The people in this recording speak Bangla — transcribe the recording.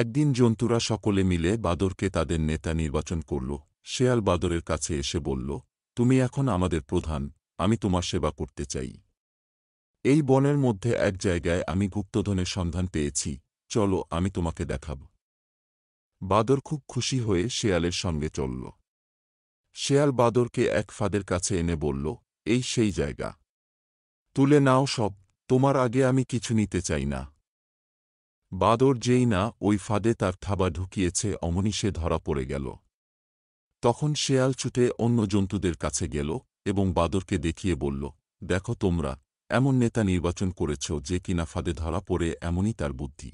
একদিন জন্তুরা সকলে মিলে বাদরকে তাদের নেতা নির্বাচন করল শেয়াল বাদরের কাছে এসে বলল তুমি এখন আমাদের প্রধান আমি তোমার সেবা করতে চাই এই বনের মধ্যে এক জায়গায় আমি গুপ্তধনের সন্ধান পেয়েছি চলো আমি তোমাকে দেখাব বাদর খুব খুশি হয়ে শেয়ালের সঙ্গে চলল শেয়াল বাদরকে এক ফাদের কাছে এনে বলল এই সেই জায়গা তুলে নাও সব তোমার আগে আমি কিছু নিতে চাই না বাদর যেই না ওই ফাঁদে তার থাবা ঢুকিয়েছে অমনি সে ধরা পড়ে গেল তখন শেয়াল ছুটে অন্য জন্তুদের কাছে গেল এবং বাদরকে দেখিয়ে বলল দেখো তোমরা এমন নেতা নির্বাচন করেছ যে কিনা ফাঁদে ধরা পড়ে এমনই তার বুদ্ধি